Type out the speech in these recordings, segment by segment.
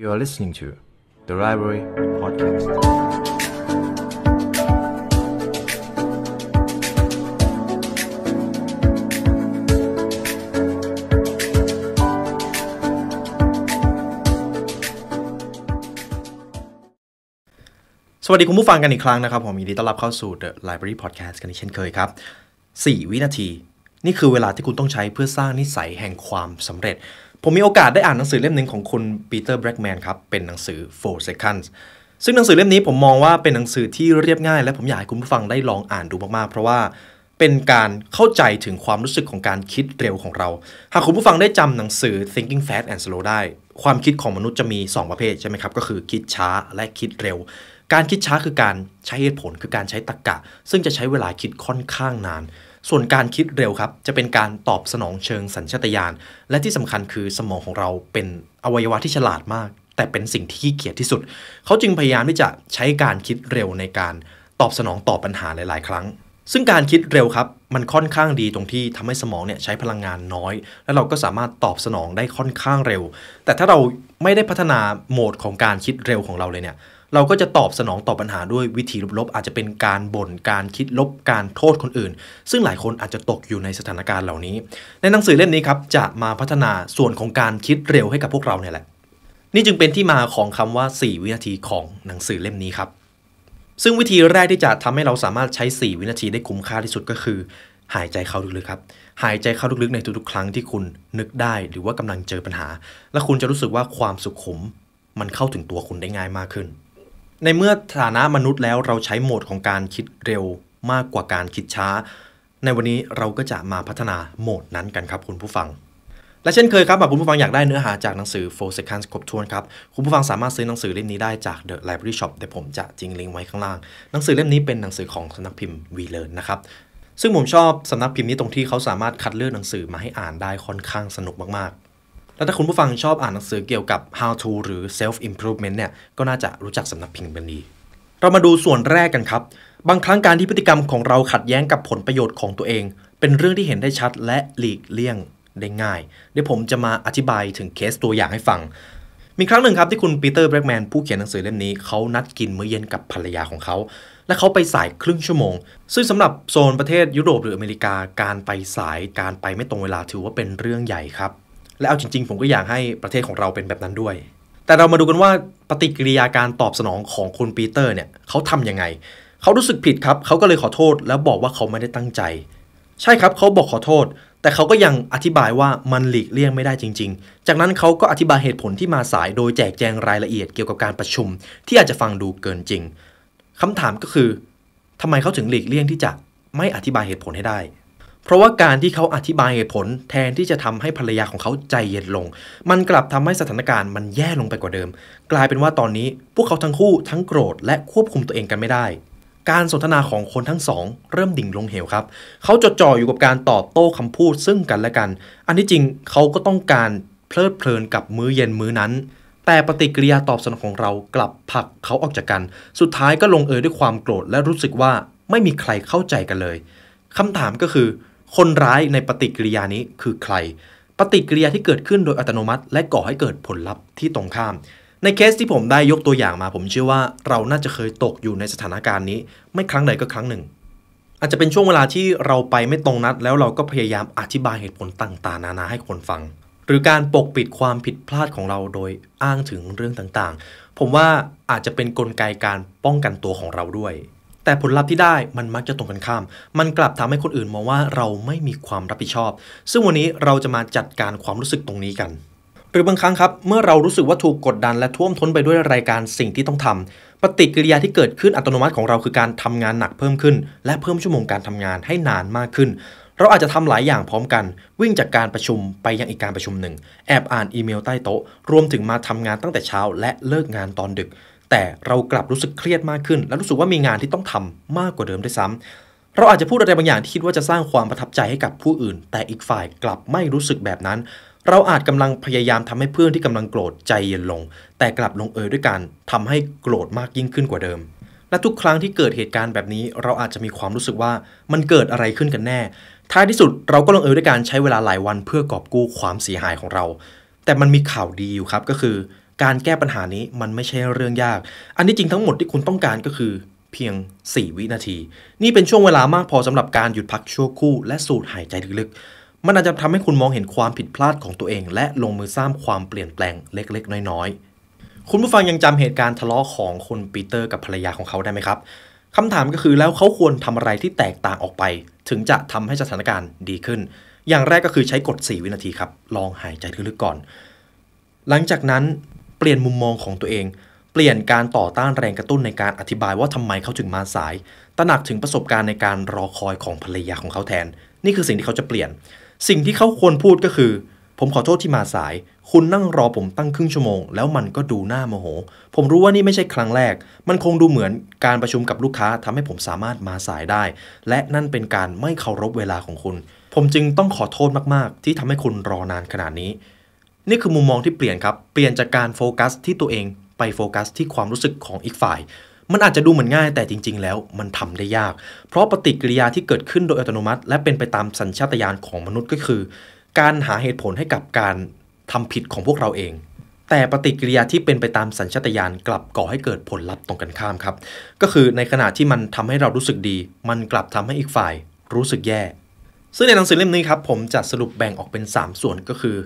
You are listening to The Library Podcast. สวัสดีคุณผู้ฟังกันอีกครั้งนะครับ ผมยินดีต้อนรับเข้าสู่ The Library Podcast กันอีกเช่นเคยครับ 4 วินาที นี่คือเวลาที่คุณต้องใช้เพื่อสร้างนิสัยแห่งความสำเร็จผมมีโอกาสได้อ่านหนังสือเล่มหนึ่งของคุณปีเตอร์แบล็กแมนครับเป็นหนังสือ Four Seconds ซึ่งหนังสือเล่มนี้ผมมองว่าเป็นหนังสือที่เรียบง่ายและผมอยากให้คุณผู้ฟังได้ลองอ่านดูมากๆ เพราะว่าเป็นการเข้าใจถึงความรู้สึกของการคิดเร็วของเรา หากคุณผู้ฟังได้จำหนังสือ Thinking Fast and Slow ได้ ความคิดของมนุษย์จะมี 2 ประเภท ใช่ไหมครับก็คือคิดช้าและคิดเร็ว การคิดช้าคือการใช้เหตุผลคือการใช้ตรรกกะซึ่งจะใช้เวลาคิดค่อนข้างนานส่วนการคิดเร็วครับจะเป็นการตอบสนองเชิงสัญชตาตญาณและที่สำคัญคือสมองของเราเป็นอวัยวะที่ฉลาดมาก แต่เป็นสิ่งที่ขี้เกียจที่สุด เขาจึงพยายามที่จะใช้การคิดเร็วในการตอบสนองต่อปัญหาหลาย ๆ ครั้ง ซึ่งการคิดเร็วครับมันค่อนข้างดีตรงที่ทำให้สมองเนี่ยใช้พลังงานน้อย และเราก็สามารถตอบสนองได้ค่อนข้างเร็ว แต่ถ้าเราไม่ได้พัฒนาโหมดของการคิดเร็วของเราเลยเนี่ยเราก็จะตอบสนองต่อปัญหาด้วยวิธีลบๆ อาจจะเป็นการบน่น การคิดลบ การโทษคนอื่น ซึ่งหลายคนอาจจะตกอยู่ในสถานการณ์เหล่านี้ ในหนังสือเล่มนี้ครับ จะมาพัฒนาส่วนของการคิดเร็วให้กับพวกเราเนี่ยแหละ นี่จึงเป็นที่มาของคำว่า 4 วินาทีของหนังสือเล่มนี้ครับ ซึ่งวิธีแรกที่จะทำให้เราสามารถใช้ 4 วินาทีได้คุ้มค่าที่สุดก็คือ หายใจเข้าลึกๆครับ หายใจเข้าลึกๆ ในทุกๆ ครั้งที่คุณนึกได้หรือว่ากำลังเจอปัญหา และคุณจะรู้สึกว่าความสุขขมมันเข้าถึงตัวคุณได้ง่ายมากขึ้นในเมื่อฐานะมนุษย์แล้วเราใช้โหมดของการคิดเร็วมากกว่าการคิดช้า ในวันนี้เราก็จะมาพัฒนาโหมดนั้นกันครับคุณผู้ฟัง และเช่นเคยครับหากคุณผู้ฟังอยากได้เนื้อหาจากหนังสือ4 seconds ครบถ้วนครับคุณผู้ฟังสามารถซื้อหนังสือเล่มนี้ได้จาก The Library Shop แต่ผมจะริงลิงก์ไว้ข้างล่างหนังสือเล่มนี้เป็นหนังสือของสำนักพิมพ์วีเลอร์นะครับซึ่งผมชอบสำนักพิมพ์นี้ตรงที่เขาสามารถคัดเลือกหนังสือมาให้อ่านได้ค่อนข้างสนุกมากแล้วถ้าคุณผู้ฟังชอบอ่านหนังสือเกี่ยวกับ how to หรือ self improvement เนี่ย ก็น่าจะรู้จักสำนักพิมพ์เป็นดี เรามาดูส่วนแรกกันครับ บางครั้งการที่พฤติกรรมของเราขัดแย้งกับผลประโยชน์ของตัวเอง เป็นเรื่องที่เห็นได้ชัดและหลีกเลี่ยงได้ง่าย เดี๋ยวผมจะมาอธิบายถึงเคสตัวอย่างให้ฟัง มีครั้งหนึ่งครับที่คุณปีเตอร์แบล็กแมนผู้เขียนหนังสือเล่มนี้เขานัดกินมื้อเย็นกับภรรยาของเขา และเขาไปสายครึ่งชั่วโมง ซึ่งสำหรับโซนประเทศยุโรป หรืออเมริกา การไปสาย การไปไม่ตรงเวลาถือว่าเป็นเรื่องใหญ่ครับและเอาจริงๆผมก็อยากให้ประเทศของเราเป็นแบบนั้นด้วย แต่เรามาดูกันว่าปฏิกิริยาการตอบสนองของคุณปีเตอร์เนี่ยเขาทำยังไง เขารู้สึกผิดครับเขาก็เลยขอโทษแล้วบอกว่าเขาไม่ได้ตั้งใจ ใช่ครับเขาบอกขอโทษ แต่เขาก็ยังอธิบายว่ามันหลีกเลี่ยงไม่ได้จริง ๆ จากนั้นเขาก็อธิบายเหตุผลที่มาสายโดยแจกแจงรายละเอียดเกี่ยวกับการประชุม ที่อาจจะฟังดูเกินจริงคำถามก็คือทำไมเขาถึงหลีกเลี่ยงที่จะไม่อธิบายเหตุผลให้ได้เพราะว่าการที่เขาอธิบายเหตุผลแทนที่จะทำให้ภรรยาของเขาใจเย็นลง มันกลับทำให้สถานการณ์มันแย่ลงไปกว่าเดิม กลายเป็นว่าตอนนี้พวกเขาทั้งคู่ทั้งโกรธและควบคุมตัวเองกันไม่ได้ การสนทนาของคนทั้งสอง เริ่มดิ่งลงเหวครับ เขาจดจ่ออยู่กับการตอบโต้คำพูดซึ่งกันและกัน อันที่จริงเขาก็ต้องการเพลิดเพลินกับมื้อเย็นมื้อนั้น แต่ปฏิกิริยาตอบสนองของเรากลับผลักเขาออกจากกัน สุดท้ายก็ลงเอยด้วยความโกรธและรู้สึกว่าไม่มีใครเข้าใจกันเลยคำถามก็คือคนร้ายในปฏิกิริยานี้คือใคร ปฏิกิริยาที่เกิดขึ้นโดยอัตโนมัติ และก่อให้เกิดผลลัพธ์ที่ตรงข้าม ในเคสที่ผมได้ยกตัวอย่างมา ผมเชื่อว่าเราน่าจะเคยตกอยู่ในสถานการณ์นี้ ไม่ครั้งใดก็ครั้งหนึ่ง อาจจะเป็นช่วงเวลาที่เราไปไม่ตรงนัด แล้วเราก็พยายามอธิบายเหตุผลต่าง ๆ นานาให้คนฟัง หรือการปกปิดความผิดพลาดของเราโดยอ้างถึงเรื่องต่างๆ ผมว่าอาจจะเป็นนกลไกการป้องกันตัวของเราด้วยแต่ผลลัพธ์ที่ได้มันมักจะตรงกันข้าม มันกลับทำให้คนอื่นมองว่าเราไม่มีความรับผิดชอบ ซึ่งวันนี้เราจะมาจัดการความรู้สึกตรงนี้กัน หรือบางครั้งครับ เมื่อเรารู้สึกว่าถูกกดดันและท่วมท้นไปด้วยรายการสิ่งที่ต้องทำ ปฏิกิริยาที่เกิดขึ้นอัตโนมัติของเราคือการทำงานหนักเพิ่มขึ้น และเพิ่มชั่วโมงการทำงานให้นานมากขึ้น เราอาจจะทำหลายอย่างพร้อมกัน วิ่งจากการประชุมไปยังอีกการประชุมหนึ่ง แอบอ่านอีเมลใต้โต๊ะ รวมถึงมาทำงานตั้งแต่เช้าและเลิกงานตอนดึกแต่เรากลับรู้สึกเครียดมากขึ้นและรู้สึกว่ามีงานที่ต้องทำมากกว่าเดิมด้วยซ้ำ เราอาจจะพูดอะไรบางอย่างที่คิดว่าจะสร้างความประทับใจให้กับผู้อื่น แต่อีกฝ่ายกลับไม่รู้สึกแบบนั้น เราอาจกำลังพยายามทำให้เพื่อนที่กำลังโกรธใจเย็นลง แต่กลับลงเอยด้วยการทำให้โกรธมากยิ่งขึ้นกว่าเดิม และทุกครั้งที่เกิดเหตุการณ์แบบนี้เราอาจจะมีความรู้สึกว่ามันเกิดอะไรขึ้นกันแน่ ท้ายที่สุดเราก็ลงเอยด้วยการใช้เวลาหลายวันเพื่อกอบกู้ความเสียหายของเรา แต่มันมีข่าวดีอยู่ครับก็คือการแก้ปัญหานี้มันไม่ใช่เรื่องยาก อันที่จริงทั้งหมดที่คุณต้องการก็คือ เพียง 4 วินาที นี่เป็นช่วงเวลามากพอสำหรับการหยุดพักชั่วครู่และสูดหายใจลึกๆ มันอาจจะทำให้คุณมองเห็นความผิดพลาดของตัวเอง และลงมือสร้างความเปลี่ยนแปลงเล็กๆ น้อยๆ คุณผู้ฟังยังจำเหตุการณ์ทะเลาะของคุณปีเตอร์กับภรรยาของเขาได้ไหมครับคำถามก็คือแล้วเขาควรทำอะไรที่แตกต่างออกไป ถึงจะทำให้สถานการณ์ดีขึ้น อย่างแรกก็คือใช้กฎ4วินาทีครับลองหายใจลึกๆก่อน หลังจากนั้นปลี่ยน มุมมองของตัวเอง เปลี่ยนการต่อต้านแรงกระตุ้นในการอธิบายว่าทำไมเขาถึงมาสาย ตระหนักถึงประสบการณ์ในการรอคอยของภรรยาของเขาแทน นี่คือสิ่งที่เขาจะเปลี่ยน สิ่งที่เขาควรพูดก็คือ ผมขอโทษที่มาสาย คุณนั่งรอผมตั้งครึ่งชั่วโมง แล้วมันก็ดูหน้าโมโห ผมรู้ว่านี่ไม่ใช่ครั้งแรก มันคงดูเหมือนการประชุมกับลูกค้าทำให้ผมสามารถมาสายได้ และนั่นเป็นการไม่เคารพเวลาของคุณ ผมจึงต้องขอโทษมาก ๆ ที่ทำให้คุณรอนานขนาดนี้นี่คือมุมมองที่เปลี่ยนครับ เปลี่ยนจากการโฟกัสที่ตัวเองไปโฟกัสที่ความรู้สึกของอีกฝ่าย มันอาจจะดูเหมือนง่ายแต่จริงๆแล้วมันทำได้ยาก เพราะปฏิกิริยาที่เกิดขึ้นโดยอัตโนมัติ และเป็นไปตามสัญชาตญาณของมนุษย์ก็คือ การหาเหตุผลให้กับการทำผิดของพวกเราเอง แต่ปฏิกิริยาที่เป็นไปตามสัญชาตญาณกลับก่อให้เกิดผลลัพธ์ตรงกันข้ามครับ ก็คือในขณะที่มันทำให้เรารู้สึกดี มันกลับทำให้อีกฝ่าย รู้สึกแย่ ซึ่งในหนังสือเล่มนี้ครับผมจะสรุปแบ่งออกเป็น 3 ส่วนก็คือ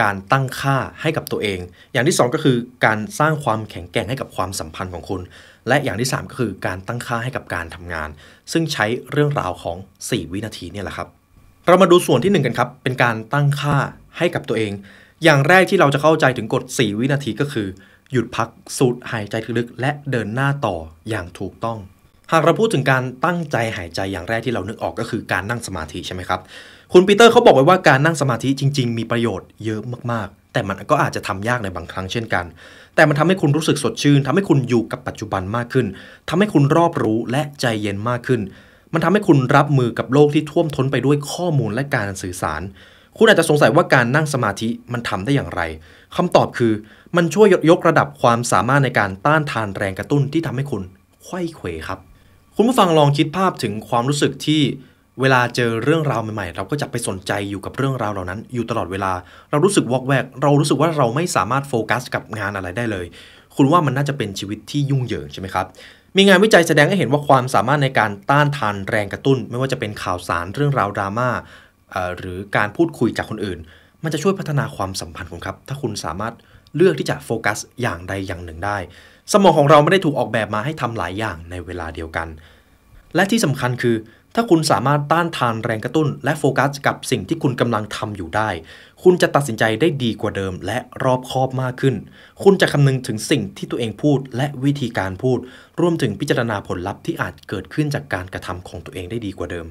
การตั้งค่าให้กับตัวเอง อย่างที่2ก็คือการสร้างความแข็งแกร่งให้กับความสัมพันธ์ของคุณ และอย่างที่3ก็คือการตั้งค่าให้กับการทำงาน ซึ่งใช้เรื่องราวของ 4 วินาทีเนี่ยแหละครับ เรามาดูส่วนที่1กันครับ เป็นการตั้งค่าให้กับตัวเอง อย่างแรกที่เราจะเข้าใจถึงกฎ 4 วินาทีก็คือหยุดพักสูดหายใจลึก และเดินหน้าต่ออย่างถูกต้อง หากเราพูดถึงการตั้งใจหายใจอย่างแรกที่เรานึกออกก็คือการนั่งสมาธิใช่ไหมครับคุณปีเตอร์เขาบอกไว้ว่าการนั่งสมาธิจริงๆมีประโยชน์เยอะมากๆ แต่มันก็อาจจะทำยากในบางครั้งเช่นกัน แต่มันทำให้คุณรู้สึกสดชื่น ทำให้คุณอยู่กับปัจจุบันมากขึ้น ทำให้คุณรอบรู้และใจเย็นมากขึ้น มันทำให้คุณรับมือกับโลกที่ท่วมท้นไปด้วยข้อมูลและการสื่อสาร คุณอาจจะสงสัยว่าการนั่งสมาธิมันทำได้อย่างไร คำตอบคือมันช่วยยกระดับความสามารถในการต้านทานแรงกระตุ้นที่ทำให้คุณไข้เขวครับ คุณผู้ฟังลองคิดภาพถึงความรู้สึกที่เวลาเจอเรื่องราวใหม่ๆ เราก็จะไปสนใจอยู่กับเรื่องราวเหล่านั้น อยู่ตลอดเวลา เรารู้สึกวอกแวก เรารู้สึกว่าเราไม่สามารถโฟกัสกับงานอะไรได้เลย คุณว่ามันน่าจะเป็นชีวิตที่ยุ่งเหยิงใช่ไหมครับ มีงานวิจัยแสดงให้เห็นว่าความสามารถในการต้านทานแรงกระตุ้น ไม่ว่าจะเป็นข่าวสารเรื่องราวดราม่าหรือการพูดคุยจากคนอื่น มันจะช่วยพัฒนาความสัมพันธ์คุณครับ ถ้าคุณสามารถเลือกที่จะโฟกัส อย่างใดอย่างหนึ่งได้ สมองของเราไม่ได้ถูกออกแบบมาให้ทำหลายอย่างในเวลาเดียวกัน และที่สำคัญคือถ้าคุณสามารถต้านทานแรงกระตุ้น และโฟกัสกับสิ่งที่คุณกำลังทำอยู่ได้ คุณจะตัดสินใจได้ดีกว่าเดิม และรอบคอบมากขึ้น คุณจะคำนึงถึงสิ่งที่ตัวเองพูดและวิธีการพูด รวมถึงพิจารณาผลลัพธ์ที่อาจเกิดขึ้นจากการกระทำของตัวเองได้ดีกว่าเดิม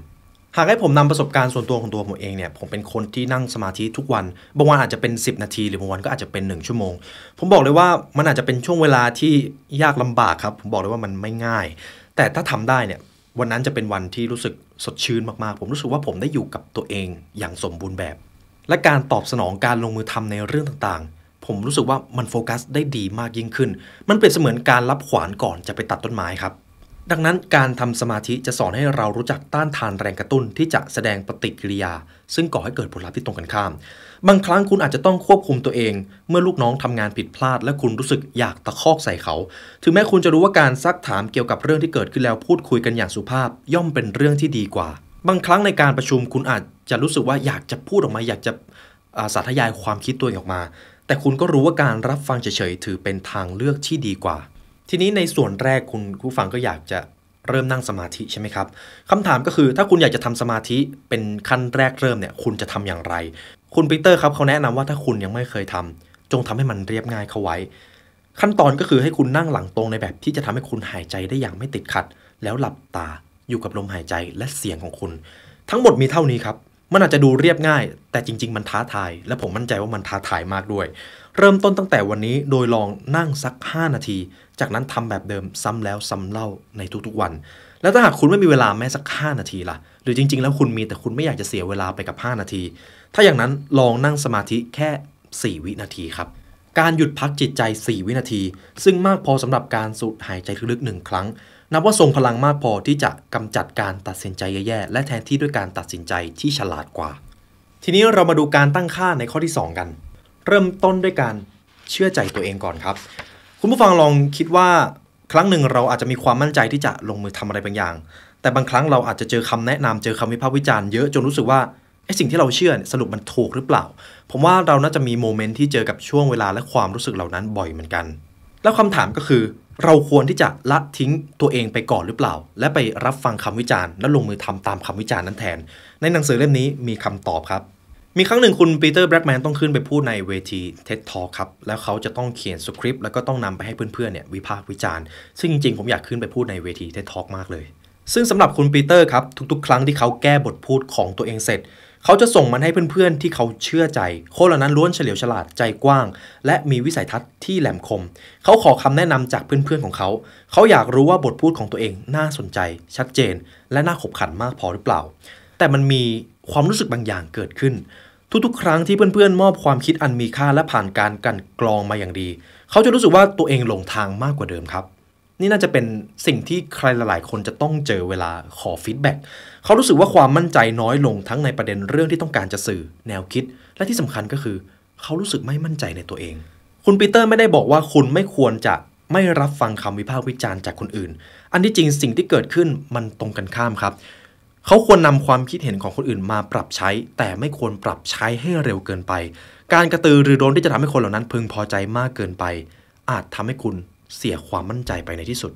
หากให้ผมนำประสบการณ์ส่วนตัวของตัวผมเองเนี่ย ผมเป็นคนที่นั่งสมาธิทุกวัน บางวันอาจจะเป็น 10 นาทีหรือบางวันก็อาจจะเป็น1ชั่วโมง ผมบอกเลยว่ามันอาจจะเป็นช่วงเวลาที่ยากลำบากครับ ผมบอกเลยว่ามันไม่ง่าย แต่ถ้าทำได้เนี่ยวันนั้นจะเป็นวันที่รู้สึกสดชื่นมากๆ ผมรู้สึกว่าผมได้อยู่กับตัวเองอย่างสมบูรณ์แบบ และการตอบสนองการลงมือทำในเรื่องต่างๆ ผมรู้สึกว่ามันโฟกัสได้ดีมากยิ่งขึ้น มันเปรียบเสมือนการรับขวานก่อนจะไปตัดต้นไม้ครับดังนั้นการทำสมาธิจะสอนให้เรารู้จักต้านทานแรงกระตุ้นที่จะแสดงปฏิกิริยา ซึ่งก่อให้เกิดผลลัพธ์ที่ตรงกันข้ามบางครั้งคุณอาจจะต้องควบคุมตัวเองเมื่อลูกน้องทำงานผิดพลาด และคุณรู้สึกอยากตะคอกใส่เขา ถึงแม้คุณจะรู้ว่าการซักถามเกี่ยวกับเรื่องที่เกิดขึ้นแล้วพูดคุยกันอย่างสุภาพย่อมเป็นเรื่องที่ดีกว่า บางครั้งในการประชุม คุณอาจจะรู้สึกว่าอยากจะพูดออกมาอยากจะสาธยายความคิดตัวเองออกมา แต่คุณก็รู้ว่าการรับฟังเฉยๆถือเป็นทางเลือกที่ดีกว่าทีนี้ในส่วนแรกคุณผู้ฟังก็อยากจะเริ่มนั่งสมาธิใช่ไหมครับคำถามก็คือถ้าคุณอยากจะทำสมาธิเป็นขั้นแรกเริ่มเนี่ย คุณจะทำอย่างไร คุณปีเตอร์ครับเขาแนะนำว่าถ้าคุณยังไม่เคยทำ จงทำให้มันเรียบง่ายเข้าไว้ ขั้นตอนก็คือให้คุณนั่งหลังตรงในแบบที่จะทำให้คุณหายใจได้อย่างไม่ติดขัด แล้วหลับตาอยู่กับลมหายใจและเสียงของคุณ ทั้งหมดมีเท่านี้ครับมันอาจจะดูเรียบง่าย แต่จริง ๆมันท้าทาย และผมมั่นใจว่ามันท้าทายมากด้วยเริ่มต้นตั้งแต่วันนี้โดยลองนั่งสัก 5 นาที จากนั้นทำแบบเดิมซ้ำแล้วซ้าเล่าในทุกๆ วัน แล้วถ้าหากคุณไม่มีเวลาแม้สัก 5 นาทีล่ะ หรือจริงๆ แล้วคุณมีแต่คุณไม่อยากจะเสียเวลาไปกับ 5 นาที ถ้าอย่างนั้นลองนั่งสมาธิแค่ 4 วินาทีครับ การหยุดพักจิตใจ 4 วินาที ซึ่งมากพอสำหรับการสูดหายใจลึกๆหนึ่งครั้ง นับว่าทรงพลังมากพอที่จะกำจัดการตัดสินใจแย่ๆและแทนที่ด้วยการตัดสินใจที่ฉลาดกว่า ทีนี้เรามาดูการตั้งค่าในข้อที่2กันเริ่มต้นด้วยการเชื่อใจตัวเองก่อนครับ คุณผู้ฟังลองคิดว่า ครั้งหนึ่งเราอาจจะมีความมั่นใจที่จะลงมือทำอะไรบางอย่าง แต่บางครั้งเราอาจจะเจอคำแนะนำเจอคำวิพากษ์วิจารณ์เยอะจนรู้สึกว่าไอ้สิ่งที่เราเชื่อสรุปมันถูกหรือเปล่าผมว่าเราน่าจะมีโมเมนต์ที่เจอกับช่วงเวลาและความรู้สึกเหล่านั้นบ่อยเหมือนกันแล้วคำถามก็คือ เราควรที่จะละทิ้งตัวเองไปก่อนหรือเปล่า และไปรับฟังคำวิจารณ์และลงมือทำตามคำวิจารณ์นั้นแทน ในหนังสือเล่มนี้มีคำตอบครับมีครั้งหนึ่งคุณปีเตอร์แบล็กแมนต้องขึ้นไปพูดในเวทีเท็ตทอครับ แล้วเขาจะต้องเขียนสคริปต์ แล้วก็ต้องนำไปให้เพื่อนๆเนี่ยวิพากษ์วิจารณ์ซึ่งจริงๆ ผมอยากขึ้นไปพูดในเวทีเท็ตทอมากเลย ซึ่งสำหรับคุณปีเตอร์ครับ ทุกๆ ครั้งที่เขาแก้บทพูดของตัวเองเสร็จ เขาจะส่งมันให้เพื่อนๆ ที่เขาเชื่อใจคนเหล่านั้นล้วนเฉลียวฉลาดใจกว้าง และมีวิสัยทัศน์ที่แหลมคม เขาขอคำแนะนำจากเพื่อนๆของเขา เขาอยากรู้ว่าบทพูดของตัวเองน่าสนใจ ชัดเจนและน่าขบขันมากพอหรือเปล่า แต่มันมีความรู้สึกบางอย่างเกิดขึ้น ทุกๆ ครั้งที่เพื่อนๆมอบความคิดอันมีค่าและผ่านการกันกรองมาอย่างดี เขาจะรู้สึกว่าตัวเองหลงทางมากกว่าเดิมครับ นี่น่าจะเป็นสิ่งที่ใครหลายๆ คนจะต้องเจอเวลาขอฟีดแบ็กเขารู้สึกว่าความมั่นใจน้อยลงทั้งในประเด็นเรื่องที่ต้องการจะสื่อแนวคิด และที่สำคัญก็คือเขารู้สึกไม่มั่นใจในตัวเอง คุณปีเตอร์ไม่ได้บอกว่าคุณไม่ควรจะไม่รับฟังคำวิพากษ์วิจารณ์จากคนอื่นอันที่จริงสิ่งที่เกิดขึ้นมันตรงกันข้ามครับเขาควรนำความคิดเห็นของคนอื่นมาปรับใช้ แต่ไม่ควรปรับใช้ให้เร็วเกินไป การกระตือรือร้นที่จะทำให้คนเหล่านั้นพึงพอใจมากเกินไป อาจทำให้คุณเสียความมั่นใจไปในที่สุด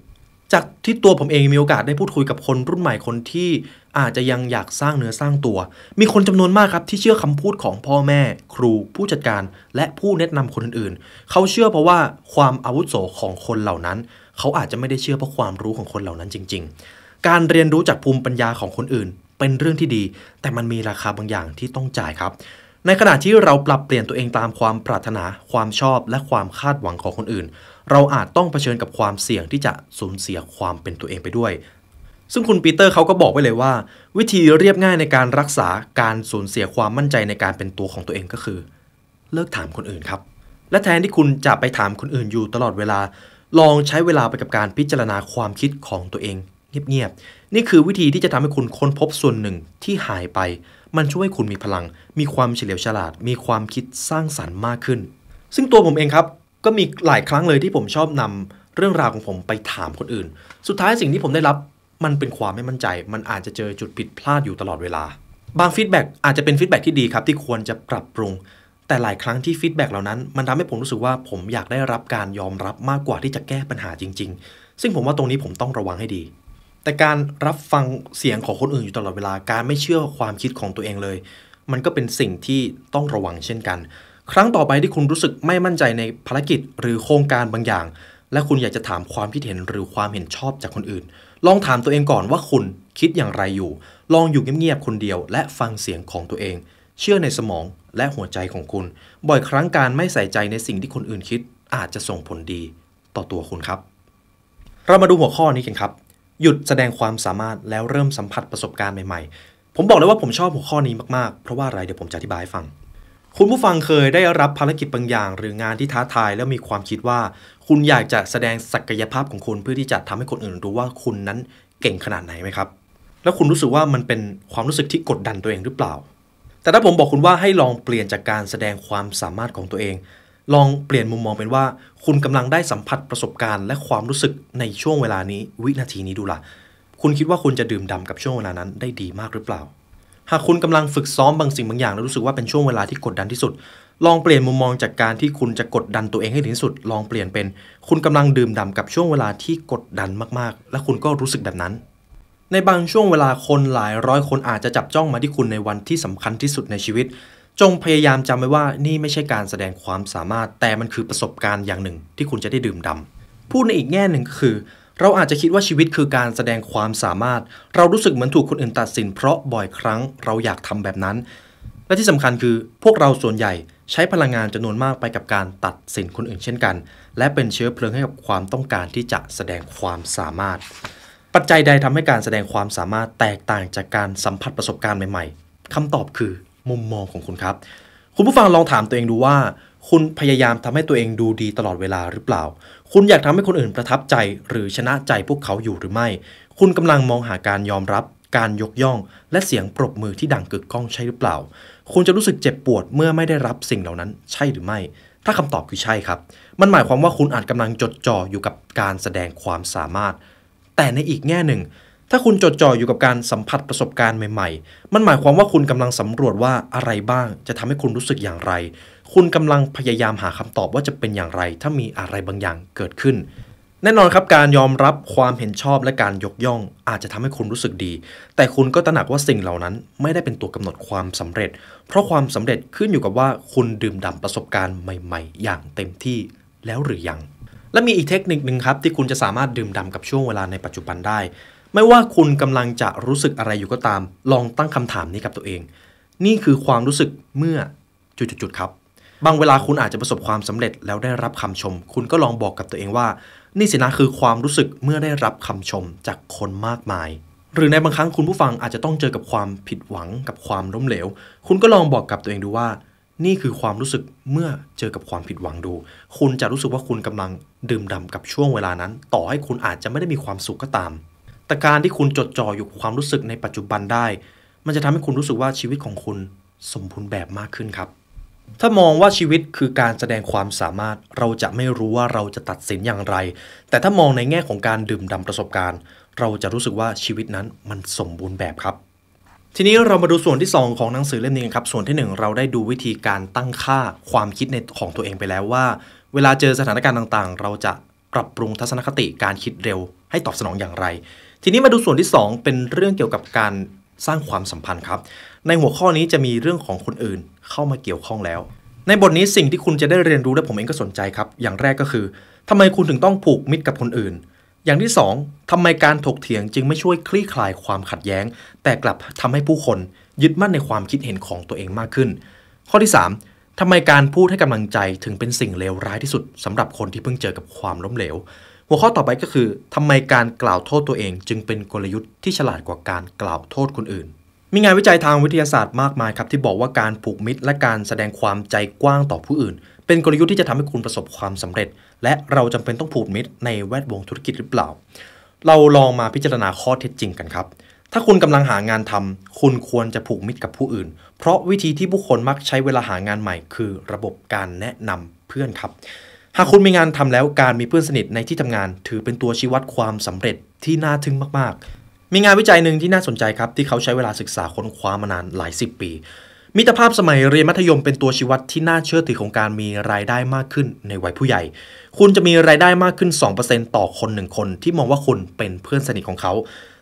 จากที่ตัวผมเองมีโอกาสได้พูดคุยกับคนรุ่นใหม่ คนที่อาจจะยังอยากสร้างเนื้อสร้างตัว มีคนจำนวนมากครับที่เชื่อคำพูดของพ่อแม่ ครู ผู้จัดการ และผู้แนะนำคนอื่นๆเขาเชื่อเพราะว่าความอาวุโสของคนเหล่านั้น เขาอาจจะไม่ได้เชื่อเพราะความรู้ของคนเหล่านั้นจริง ๆการเรียนรู้จากภูมิปัญญาของคนอื่นเป็นเรื่องที่ดี แต่มันมีราคาบางอย่างที่ต้องจ่ายครับ ในขณะที่เราปรับเปลี่ยนตัวเองตามความปรารถนา ความชอบ และความคาดหวังของคนอื่น เราอาจต้องเผชิญกับความเสี่ยงที่จะสูญเสียความเป็นตัวเองไปด้วย ซึ่งคุณปีเตอร์เขาก็บอกไว้เลยว่า วิธีเรียบง่ายในการรักษาการสูญเสียความมั่นใจในการเป็นตัวของตัวเองก็คือ เลิกถามคนอื่นครับ และแทนที่คุณจะไปถามคนอื่นอยู่ตลอดเวลา ลองใช้เวลาไปกับการพิจารณาความคิดของตัวเองเงียบๆนี่คือวิธีที่จะทำให้คุณค้นพบส่วนหนึ่งที่หายไป มันช่วยให้คุณมีพลัง มีความเฉลียวฉลาด มีความคิดสร้างสารรค์มากขึ้น ซึ่งตัวผมเองครับ ก็มีหลายครั้งเลยที่ผมชอบนำเรื่องราวของผมไปถามคนอื่น สุดท้ายสิ่งที่ผมได้รับมันเป็นความไม่มั่นใจ มันอาจจะเจอจุดผิดพลาดอยู่ตลอดเวลา บางฟีดแบ็กอาจจะเป็นฟีดแบ็กที่ดีครับ ที่ควรจะปรับปรุง แต่หลายครั้งที่ฟีดแบ็กเหล่านั้นมันทำให้ผมรู้สึกว่าผมอยากได้รับการยอมรับมากกว่าที่จะแก้ปัญหาจริง ๆ ซึ่งผมว่าตรงนี้ผมต้องระวังให้ดีแต่การรับฟังเสียงของคนอื่นอยู่ตลอดเวลา การไม่เชื่อความคิดของตัวเองเลย มันก็เป็นสิ่งที่ต้องระวังเช่นกัน ครั้งต่อไปที่คุณรู้สึกไม่มั่นใจในภารกิจ หรือโครงการบางอย่าง และคุณอยากจะถามความคิดเห็นหรือความเห็นชอบจากคนอื่น ลองถามตัวเองก่อนว่าคุณคิดอย่างไรอยู่ ลองอยู่เงียบๆคนเดียว และฟังเสียงของตัวเอง เชื่อในสมองและหัวใจของคุณ บ่อยครั้งการไม่ใส่ใจในสิ่งที่คนอื่นคิดอาจจะส่งผลดีต่อตัวคุณครับ เรามาดูหัวข้อนี้กันครับหยุดแสดงความสามารถแล้วเริ่มสัมผัสประสบการณ์ใหม่ๆ ผมบอกเลยว่าผมชอบหัวข้อนี้มากๆ เพราะว่าอะไร เดี๋ยวผมจะอธิบายให้ฟัง คุณผู้ฟังเคยได้รับภารกิจบางอย่างหรืองานที่ท้าทายแล้วมีความคิดว่าคุณอยากจะแสดงศักยภาพของคุณเพื่อที่จะทำให้คนอื่นรู้ว่าคุณนั้นเก่งขนาดไหนไหมครับ แล้วคุณรู้สึกว่ามันเป็นความรู้สึกที่กดดันตัวเองหรือเปล่า แต่ถ้าผมบอกคุณว่าให้ลองเปลี่ยนจากการแสดงความสามารถของตัวเองลองเปลี่ยนมุมมองเป็นว่าคุณกำลังได้สัมผัสประสบการณ์และความรู้สึกในช่วงเวลานี้วินาทีนี้ดูละ่ะ คุณคิดว่าคุณจะดื่มด่ากับช่วงเวลานั้นได้ดีมากหรือเปล่า หากคุณกำลังฝึกซ้อมบาง สิ่งบางอย่างแล้วรู้สึกว่าเป็นช่วงเวลาที่กดดันที่สุด ลองเปลี่ยนมุมมองจากการที่คุณจะกดดันตัวเองให้ถึงที่สุด ลองเปลี่ยนเป็นคุณกำลังดื่มด่ากับช่วงเวลาที่กดดันมากๆ และคุณก็รู้สึกแบบนั้น ในบางช่วงเวลาคนหลายร้อยคนอาจจะจับจ้องมาที่คุณในวันที่สำคัญที่สุดในชีวิตจงพยายามจำไว้ว่านี่ไม่ใช่การแสดงความสามารถ แต่มันคือประสบการณ์อย่างหนึ่งที่คุณจะได้ดื่มดำพูดในอีกแง่หนึ่งคือ เราอาจจะคิดว่าชีวิตคือการแสดงความสามารถ เรารู้สึกเหมือนถูกคนอื่นตัดสินเพราะบ่อยครั้งเราอยากทำแบบนั้น และที่สำคัญคือพวกเราส่วนใหญ่ใช้พลังงานจำนวนมากไปกับการตัดสินคนอื่นเช่นกัน และเป็นเชื้อเพลิงให้กับความต้องการที่จะแสดงความสามารถ ปัจจัยใดทำให้การแสดงความสามารถแตกต่างจากการสัมผัสประสบการณ์ใหม่ ๆคำตอบคือมุมมองของคุณครับ คุณผู้ฟังลองถามตัวเองดูว่า คุณพยายามทำให้ตัวเองดูดีตลอดเวลาหรือเปล่า คุณอยากทำให้คนอื่นประทับใจหรือชนะใจพวกเขาอยู่หรือไม่ คุณกำลังมองหาการยอมรับ การยกย่อง และเสียงปรบมือที่ดังกึกก้องใช่หรือเปล่า คุณจะรู้สึกเจ็บปวดเมื่อไม่ได้รับสิ่งเหล่านั้น ใช่หรือไม่ ถ้าคำตอบคือใช่ครับ มันหมายความว่าคุณอาจกำลังจดจ่ออยู่กับการแสดงความสามารถ แต่ในอีกแง่หนึ่งถ้าคุณจดจ่ออยู่กับการสัมผัสประสบการณ์ใหม่ๆ มันหมายความว่าคุณกำลังสำรวจว่าอะไรบ้างจะทำให้คุณรู้สึกอย่างไร คุณกำลังพยายามหาคำตอบว่าจะเป็นอย่างไร ถ้ามีอะไรบางอย่างเกิดขึ้น แน่นอนครับการยอมรับความเห็นชอบและการยกย่อง อาจจะทำให้คุณรู้สึกดี แต่คุณก็ตระหนักว่าสิ่งเหล่านั้น ไม่ได้เป็นตัวกำหนดความสำเร็จ เพราะความสำเร็จขึ้นอยู่กับว่า คุณดื่มด่าประสบการณ์ใหม่ ๆ อย่างเต็มที่แล้วหรือยัง และมีอีกเทคนิคหนึ่งครับ ที่คุณจะสามารถดื่มด่ากับช่วงเวลาในปัจจุบันได้ไม่ว่าคุณกำลังจะรู้สึกอะไรอยู่ก็ตาม ลองตั้งคำถามนี้กับตัวเอง นี่คือความรู้สึกเมื่อจุดๆครับ บางเวลาคุณอาจจะประสบความสำเร็จแล้วได้รับคำชม คุณก็ลองบอกกับตัวเองว่า นี่สินะคือความรู้สึกเมื่อได้รับคำชมจากคนมากมาย หรือในบางครั้งคุณผู้ฟังอาจจะต้องเจอกับความผิดหวังกับความล้มเหลว คุณก็ลองบอกกับตัวเองดูว่า นี่คือความรู้สึกเมื่อเจอกับความผิดหวังดู คุณจะรู้สึกว่าคุณกำลังดื่มด่ากับช่วงเวลานั้น ต่อให้คุณอาจจะไม่ได้มีความสุขก็ตามแต่การที่คุณจดจ่ออยู่กับความรู้สึกในปัจจุบันได้ มันจะทำให้คุณรู้สึกว่าชีวิตของคุณสมบูรณ์แบบมากขึ้นครับ ถ้ามองว่าชีวิตคือการแสดงความสามารถ เราจะไม่รู้ว่าเราจะตัดสินอย่างไร แต่ถ้ามองในแง่ของการดื่มด่าประสบการณ์ เราจะรู้สึกว่าชีวิตนั้นมันสมบูรณ์แบบครับ ทีนี้เรามาดูส่วนที่ 2 ของหนังสือเล่มนี้กันครับ ส่วนที่ 1 เราได้ดูวิธีการตั้งค่าความคิดในของตัวเองไปแล้วว่า เวลาเจอสถานการณ์ต่าง ๆ เราจะปรับปรุงทัศนคติการคิดเร็วให้ตอบสนองอย่างไรทีนี้มาดูส่วนที่ 2 เป็นเรื่องเกี่ยวกับการสร้างความสัมพันธ์ครับ ในหัวข้อนี้จะมีเรื่องของคนอื่นเข้ามาเกี่ยวข้องแล้ว ในบทนี้สิ่งที่คุณจะได้เรียนรู้และผมเองก็สนใจครับ อย่างแรกก็คือ ทำไมคุณถึงต้องผูกมิตรกับคนอื่น อย่างที่2ทำไมการถกเถียงจึงไม่ช่วยคลี่คลายความขัดแย้ง แต่กลับทำให้ผู้คนยึดมั่นในความคิดเห็นของตัวเองมากขึ้น ข้อที่3ทำไมการพูดให้กำลังใจ ถึงเป็นสิ่งเลวร้ายที่สุด สำหรับคนที่เพิ่งเจอกับความล้มเหลวหัวข้อต่อไปก็คือทำไมการกล่าวโทษตัวเอง จึงเป็นกลยุทธ์ที่ฉลาดกว่าการกล่าวโทษคนอื่น มีงานวิจัยทางวิทยาศาสตร์มากมายครับที่บอกว่าการผูกมิตรและการแสดงความใจกว้างต่อผู้อื่น เป็นกลยุทธ์ที่จะทำให้คุณประสบความสำเร็จ และเราจำเป็นต้องผูกมิตร ในแวดวงธุรกิจหรือเปล่า เราลองมาพิจารณาข้อเท็จจริงกันครับ ถ้าคุณกำลังหางานทำ คุณควรจะผูกมิตรกับผู้อื่น เพราะวิธีที่ผู้คนมักใช้เวลาหางานใหม่ คือระบบการแนะนำเพื่อนครับหากคุณมีงานทำแล้วการมีเพื่อนสนิทในที่ทำงานถือเป็นตัวชี้วัดความสำเร็จที่น่าทึ่งมากๆ มีงานวิจัยหนึ่งที่น่าสนใจครับ ที่เขาใช้เวลาศึกษาค้นคว้ามานานหลายสิบปี มิตรภาพสมัยเรียนมัธยมเป็นตัวชี้วัดที่น่าเชื่อถือของการมีรายได้มากขึ้นในวัยผู้ใหญ่ คุณจะมีรายได้มากขึ้น 2%ต่อคนหนึ่งคนที่มองว่าคุณเป็นเพื่อนสนิทของเขา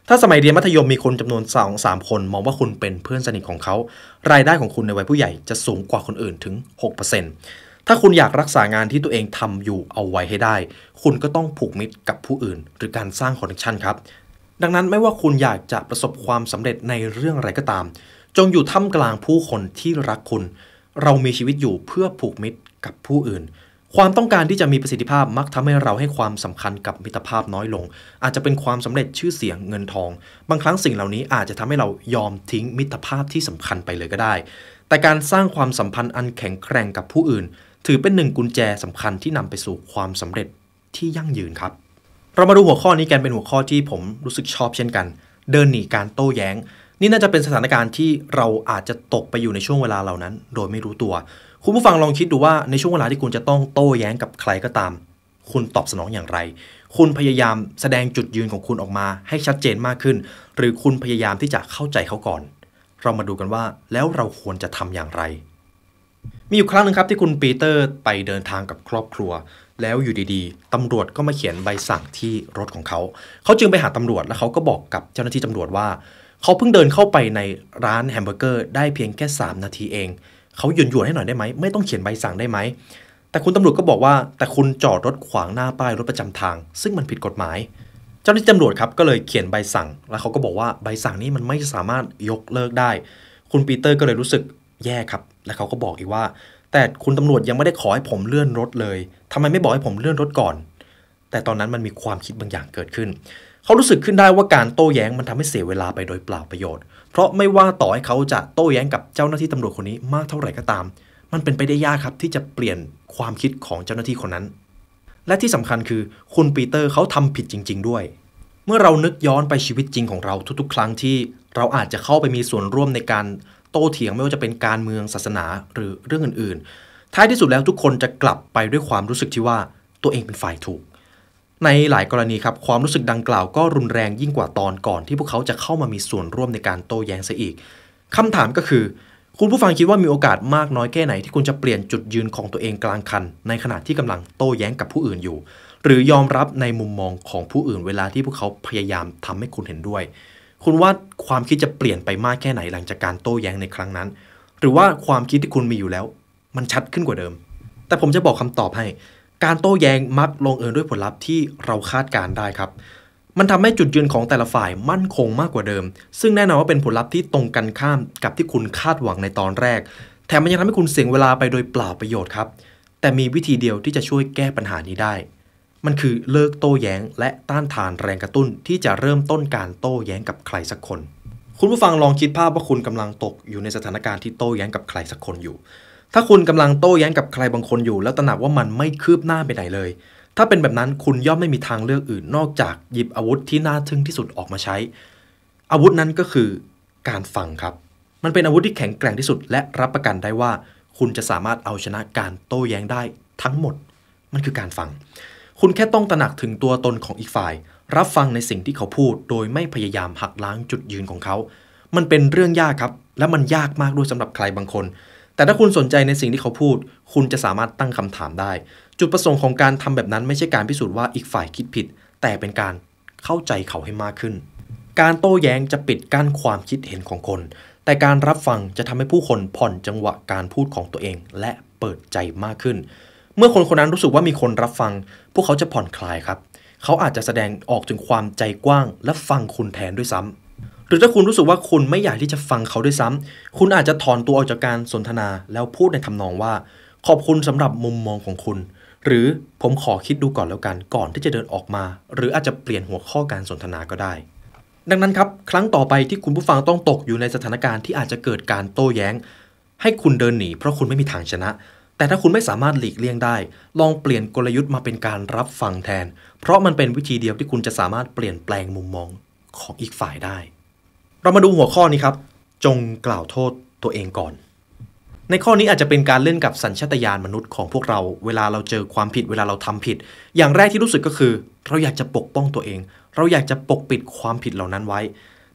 ถ้าสมัยเรียนมัธยมมีคนจำนวน2 3คน มองว่าคุณเป็นเพื่อนสนิทของเขา รายได้ของคุณในวัยผู้ใหญ่จะสูงกว่าคนอื่นถึง6%ถ้าคุณอยากรักษางานที่ตัวเองทำอยู่เอาไว้ให้ได้ คุณก็ต้องผูกมิตรกับผู้อื่นหรือการสร้างคอนเนคชันครับ ดังนั้นไม่ว่าคุณอยากจะประสบความสำเร็จในเรื่องอะไรก็ตาม จงอยู่ท่ามกลางผู้คนที่รักคุณ เรามีชีวิตอยู่เพื่อผูกมิตรกับผู้อื่น ความต้องการที่จะมีประสิทธิภาพมักทำให้เราให้ความสำคัญกับมิตรภาพน้อยลง อาจจะเป็นความสำเร็จชื่อเสียงเงินทอง บางครั้งสิ่งเหล่านี้อาจจะทำให้เรายอมทิ้งมิตรภาพที่สำคัญไปเลยก็ได้ แต่การสร้างความสัมพันธ์อันแข็งแกร่งกับผู้อื่นถือเป็นหนึ่งกุญแจสำคัญที่นำไปสู่ความสำเร็จที่ยั่งยืนครับ เรามาดูหัวข้อนี้กันเป็นหัวข้อที่ผมรู้สึกชอบเช่นกัน เดินหนีการโต้แย้ง นี่น่าจะเป็นสถานการณ์ที่เราอาจจะตกไปอยู่ในช่วงเวลาเหล่านั้น โดยไม่รู้ตัว คุณผู้ฟังลองคิดดูว่าในช่วงเวลาที่คุณจะต้องโต้แย้งกับใครก็ตาม คุณตอบสนองอย่างไร คุณพยายามแสดงจุดยืนของคุณออกมาให้ชัดเจนมากขึ้น หรือคุณพยายามที่จะเข้าใจเขาก่อน เรามาดูกันว่าแล้วเราควรจะทำอย่างไรมีอยู่ครั้งหนึ่งครับที่คุณปีเตอร์ไปเดินทางกับครอบครัว แล้วอยู่ดีๆ ตำรวจก็มาเขียนใบสั่งที่รถของเขา เขาจึงไปหาตำรวจแล้วเขาก็บอกกับเจ้าหน้าที่ตำรวจว่าเขาเพิ่งเดินเข้าไปในร้านแฮมเบอร์เกอร์ได้เพียงแค่3นาทีเอง เขาหยุดหยวนให้หน่อยได้ไหมไม่ต้องเขียนใบสั่งได้ไหมแต่คุณตำรวจก็บอกว่า แต่คุณจอดรถขวางหน้าป้ายรถประจำทาง ซึ่งมันผิดกฎหมาย เจ้าหน้าที่ตำรวจครับก็เลยเขียนใบสั่ง แล้วเขาก็บอกว่าใบสั่งนี้มันไม่สามารถยกเลิกได้ คุณปีเตอร์ก็เลยรู้สึกแย่ครับและเขาก็บอกอีกว่า แต่คุณตำรวจยังไม่ได้ขอให้ผมเลื่อนรถเลยทำไมไม่บอกให้ผมเลื่อนรถก่อน แต่ตอนนั้นมันมีความคิดบางอย่างเกิดขึ้นเขารู้สึกขึ้นได้ว่าการโต้แย้งมันทำให้เสียเวลาไปโดยเปล่าประโยชน์เพราะไม่ว่าต่อให้เขาจะโต้แย้งกับเจ้าหน้าที่ตำรวจคนนี้มากเท่าไหร่ก็ตาม มันเป็นไปได้ยากครับที่จะเปลี่ยนความคิดของเจ้าหน้าที่คนนั้น และที่สำคัญคือคุณปีเตอร์เขาทำผิดจริงๆด้วย เมื่อเรานึกย้อนไปชีวิตจริงของเราทุกๆ ครั้งที่ เราอาจจะเข้าไปมีส่วนร่วมในการโต้เถียงไม่ว่าจะเป็นการเมืองศาสนาหรือเรื่องอื่นๆ ท้ายที่สุดแล้วทุกคนจะกลับไปด้วยความรู้สึกที่ว่าตัวเองเป็นฝ่ายถูก ในหลายกรณีครับ ความรู้สึกดังกล่าวก็รุนแรงยิ่งกว่าตอนก่อนที่พวกเขาจะเข้ามามีส่วนร่วมในการโต้แย้งซะอีก คำถามก็คือ คุณผู้ฟังคิดว่ามีโอกาสมากน้อยแค่ไหนที่คุณจะเปลี่ยนจุดยืนของตัวเองกลางคัน ในขณะที่กำลังโต้แย้งกับผู้อื่นอยู่ หรือยอมรับในมุมมองของผู้อื่นเวลาที่พวกเขาพยายามทำให้คุณเห็นด้วยคุณว่าความคิดจะเปลี่ยนไปมากแค่ไหนหลังจากการโต้แย้งในครั้งนั้น หรือว่าความคิดที่คุณมีอยู่แล้วมันชัดขึ้นกว่าเดิม แต่ผมจะบอกคำตอบให้ การโต้แย้งมักลงเอยด้วยผลลัพธ์ที่เราคาดการได้ครับมันทำให้จุดยืนของแต่ละฝ่ายมั่นคงมากกว่าเดิม ซึ่งแน่นอนว่าเป็นผลลัพธ์ที่ตรงกันข้ามกับที่คุณคาดหวังในตอนแรกแถมมันยังทำให้คุณเสียเวลาไปโดยเปล่าประโยชน์ครับแต่มีวิธีเดียวที่จะช่วยแก้ปัญหานี้ได้มันคือเลิกโต้แย้งและต้านทานแรงกระตุ้น ที่จะเริ่มต้นการโต้แย้งกับใครสักคน คุณผู้ฟังลองคิดภาพว่าคุณกำลังตกอยู่ในสถานการณ์ที่โต้แย้งกับใครสักคนอยู่ ถ้าคุณกำลังโต้แย้งกับใครบางคนอยู่ แล้วตระหนักว่ามันไม่คืบหน้าไปไหนเลย ถ้าเป็นแบบนั้นคุณย่อมไม่มีทางเลือกอื่น นอกจากหยิบอาวุธที่น่าทึ่งที่สุดออกมาใช้ อาวุธนั้นก็คือการฟังครับ มันเป็นอาวุธที่แข็งแกร่งที่สุด และรับประกันได้ว่าคุณจะสามารถเอาชนะการโต้แย้งได้ทั้งหมด มันคือการฟังคุณแค่ต้องตระหนักถึงตัวตนของอีกฝ่าย รับฟังในสิ่งที่เขาพูดโดยไม่พยายามหักล้างจุดยืนของเขา มันเป็นเรื่องยากครับ และมันยากมากด้วยสำหรับใครบางคน แต่ถ้าคุณสนใจในสิ่งที่เขาพูด คุณจะสามารถตั้งคำถามได้ จุดประสงค์ของการทำแบบนั้นไม่ใช่การพิสูจน์ว่าอีกฝ่ายคิดผิด แต่เป็นการเข้าใจเขาให้มากขึ้น การโต้แย้งจะปิดกั้นความคิดเห็นของคน แต่การรับฟังจะทำให้ผู้คนผ่อนจังหวะการพูดของตัวเองและเปิดใจมากขึ้นเมื่อคนคนนั้นรู้สึกว่ามีคนรับฟัง พวกเขาจะผ่อนคลายครับ เขาอาจจะแสดงออกถึงความใจกว้าง และฟังคุณแทนด้วยซ้ำ หรือถ้าคุณรู้สึกว่าคุณไม่อยากที่จะฟังเขาด้วยซ้ำ คุณอาจจะถอนตัวออกจากการสนทนาแล้วพูดในทำนองว่า ขอบคุณสำหรับมุมมองของคุณ หรือผมขอคิดดูก่อนแล้วกันก่อนที่จะเดินออกมา หรืออาจจะเปลี่ยนหัวข้อการสนทนาก็ได้ ดังนั้นครับครั้งต่อไปที่คุณผู้ฟังต้องตกอยู่ในสถานการณ์ที่อาจจะเกิดการโต้แย้ง ให้คุณเดินหนีเพราะคุณไม่มีทางชนะแต่ถ้าคุณไม่สามารถหลีกเลี่ยงได้ ลองเปลี่ยนกลยุทธ์มาเป็นการรับฟังแทน เพราะมันเป็นวิธีเดียวที่คุณจะสามารถเปลี่ยนแปลงมุมมองของอีกฝ่ายได้ เรามาดูหัวข้อนี้ครับ จงกล่าวโทษตัวเองก่อน ในข้อนี้อาจจะเป็นการเล่นกับสัญชาตญาณมนุษย์ของพวกเราเวลาเราเจอความผิดเวลาเราทำผิด อย่างแรกที่รู้สึกก็คือ เราอยากจะปกป้องตัวเอง เราอยากจะปกปิดความผิดเหล่านั้นไว้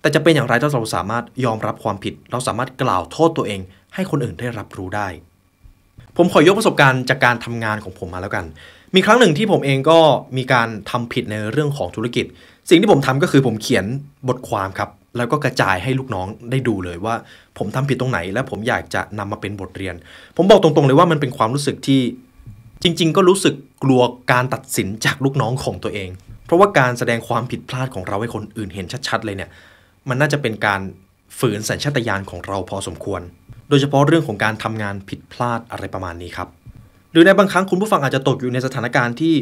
แต่จะเป็นอย่างไรถ้าเราสามารถยอมรับความผิด เราสามารถกล่าวโทษตัวเอง ให้คนอื่นได้รับรู้ได้ผมขอยกประสบการณ์จากการทำงานของผมมาแล้วกัน มีครั้งหนึ่งที่ผมเองก็มีการทำผิดในเรื่องของธุรกิจ สิ่งที่ผมทำก็คือผมเขียนบทความครับ แล้วก็กระจายให้ลูกน้องได้ดูเลยว่า ผมทำผิดตรงไหน และผมอยากจะนำมาเป็นบทเรียน ผมบอกตรงๆเลยว่ามันเป็นความรู้สึกที่จริงๆก็รู้สึกกลัวการตัดสินจากลูกน้องของตัวเอง เพราะว่าการแสดงความผิดพลาดของเราให้คนอื่นเห็นชัดๆ เลยเนี่ย มันน่าจะเป็นการฝืนสัญชาตญาณของเราพอสมควรโดยเฉพาะเรื่องของการทำงานผิดพลาดอะไรประมาณนี้ครับหรือในบางครั้งคุณผู้ฟัง อาจจะตกอยู่ในสถานการณ์ที่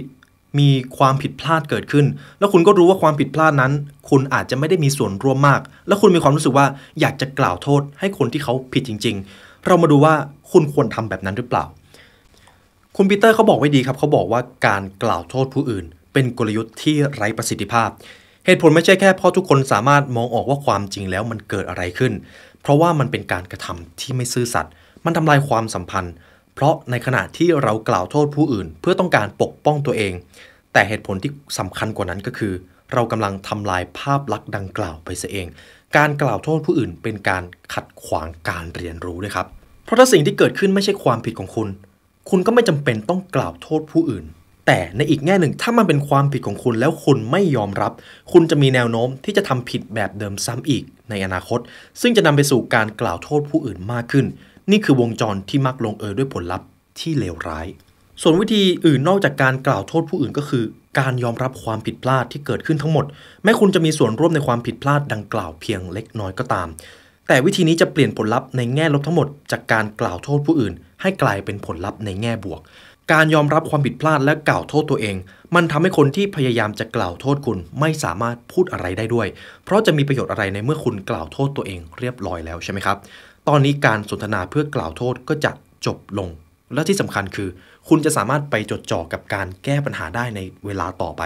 มีความผิดพลาดเกิดขึ้น แล้วคุณก็รู้ว่าความผิดพลาดนั้น คุณอาจจะไม่ได้มีส่วนร่วมมาก แล้วคุณมีความรู้สึกว่าอยากจะกล่าวโทษ ให้คนที่เขาผิดจริงๆ เรามาดูว่าคุณควรทำแบบนั้นหรือเปล่าคุณปีเตอร์เขาบอกไว้ดีครับ เขาบอกว่าการกล่าวโทษผู้อื่น เป็นกลยุทธ์ที่ไร้ประสิทธิภาพ เหตุผลไม่ใช่แค่เพราะทุกคนสามารถมองออกว่าความจริงแล้วมันเกิดอะไรขึ้นเพราะว่ามันเป็นการกระทำที่ไม่ซื่อสัตย์ มันทำลายความสัมพันธ์ เพราะในขณะที่เรากล่าวโทษผู้อื่นเพื่อต้องการปกป้องตัวเอง แต่เหตุผลที่สำคัญกว่านั้นก็คือเรากำลังทำลายภาพลักษณ์ดังกล่าวไปเสียเอง การกล่าวโทษผู้อื่นเป็นการขัดขวางการเรียนรู้ด้วยครับ เพราะถ้าสิ่งที่เกิดขึ้นไม่ใช่ความผิดของคุณ คุณก็ไม่จำเป็นต้องกล่าวโทษผู้อื่นแต่ในอีกแง่หนึ่งถ้ามันเป็นความผิดของคุณแล้วคุณไม่ยอมรับ คุณจะมีแนวโน้มที่จะทำผิดแบบเดิมซ้ำอีก ในอนาคต ซึ่งจะนำไปสู่การกล่าวโทษผู้อื่นมากขึ้น นี่คือวงจรที่มักลงเอยด้วยผลลัพธ์ที่เลวร้าย ส่วนวิธีอื่นนอกจากการกล่าวโทษผู้อื่นก็คือ การยอมรับความผิดพลาดที่เกิดขึ้นทั้งหมดแม้คุณจะมีส่วนร่วมในความผิดพลาดดังกล่าวเพียงเล็กน้อยก็ตาม แต่วิธีนี้จะเปลี่ยนผลลัพธ์ในแง่ลบทั้งหมดจากการกล่าวโทษผู้อื่น ให้กลายเป็นผลลัพธ์ในแง่บวกการยอมรับความผิดพลาดและกล่าวโทษตัวเอง มันทำให้คนที่พยายามจะกล่าวโทษคุณไม่สามารถพูดอะไรได้ด้วย เพราะจะมีประโยชน์อะไรในเมื่อคุณกล่าวโทษตัวเองเรียบร้อยแล้วใช่ไหมครับ ตอนนี้การสนทนาเพื่อกล่าวโทษก็จะจบลง และที่สำคัญคือคุณจะสามารถไปจดจ่อกับการแก้ปัญหาได้ในเวลาต่อไป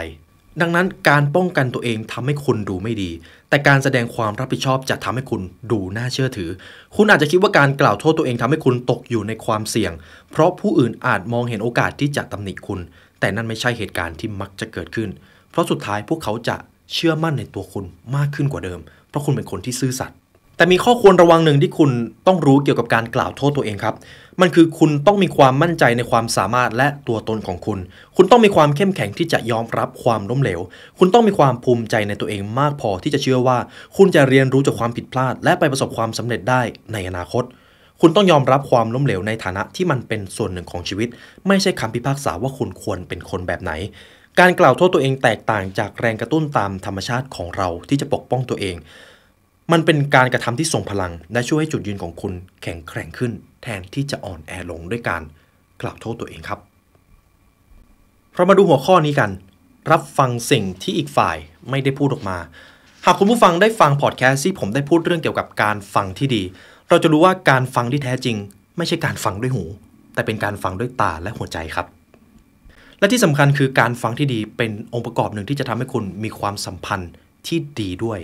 ดังนั้นการป้องกันตัวเองทำให้คุณดูไม่ดี แต่การแสดงความรับผิดชอบจะทำให้คุณดูน่าเชื่อถือ คุณอาจจะคิดว่าการกล่าวโทษตัวเองทำให้คุณตกอยู่ในความเสี่ยง เพราะผู้อื่นอาจมองเห็นโอกาสที่จะตำหนิคุณ แต่นั่นไม่ใช่เหตุการณ์ที่มักจะเกิดขึ้น เพราะสุดท้ายพวกเขาจะเชื่อมั่นในตัวคุณมากขึ้นกว่าเดิม เพราะคุณเป็นคนที่ซื่อสัตย์แต่มีข้อควรระวังหนึ่งที่คุณต้องรู้เกี่ยวกับการกล่าวโทษตัวเองครับ มันคือคุณต้องมีความมั่นใจในความสามารถและตัวตนของคุณ คุณต้องมีความเข้มแข็งที่จะยอมรับความล้มเหลว คุณต้องมีความภูมิใจในตัวเองมากพอที่จะเชื่อว่า คุณจะเรียนรู้จากความผิดพลาด และไปประสบความสำเร็จได้ในอนาคต คุณต้องยอมรับความล้มเหลวในฐานะที่มันเป็นส่วนหนึ่งของชีวิต ไม่ใช่คำพิพากษาว่าคุณควรเป็นคนแบบไหน การกล่าวโทษตัวเองแตกต่างจากแรงกระตุ้นตามธรรมชาติของเราที่จะปกป้องตัวเองมันเป็นการกระทำที่ส่งพลังและช่วยให้จุดยืนของคุณแข็งแกร่งขึ้น แทนที่จะอ่อนแอลงด้วยการกล่าวโทษตัวเองครับ เรามาดูหัวข้อนี้กัน รับฟังสิ่งที่อีกฝ่ายไม่ได้พูดออกมา หากคุณผู้ฟังได้ฟังพอดแคสต์ที่ ผมได้พูดเรื่องเกี่ยวกับการฟังที่ดี เราจะรู้ว่าการฟังที่แท้จริง ไม่ใช่การฟังด้วยหู แต่เป็นการฟังด้วยตาและหัวใจครับ และที่สำคัญคือการฟังที่ดีเป็นองค์ประกอบหนึ่งที่จะทำให้คุณมีความสัมพันธ์ที่ดีด้วย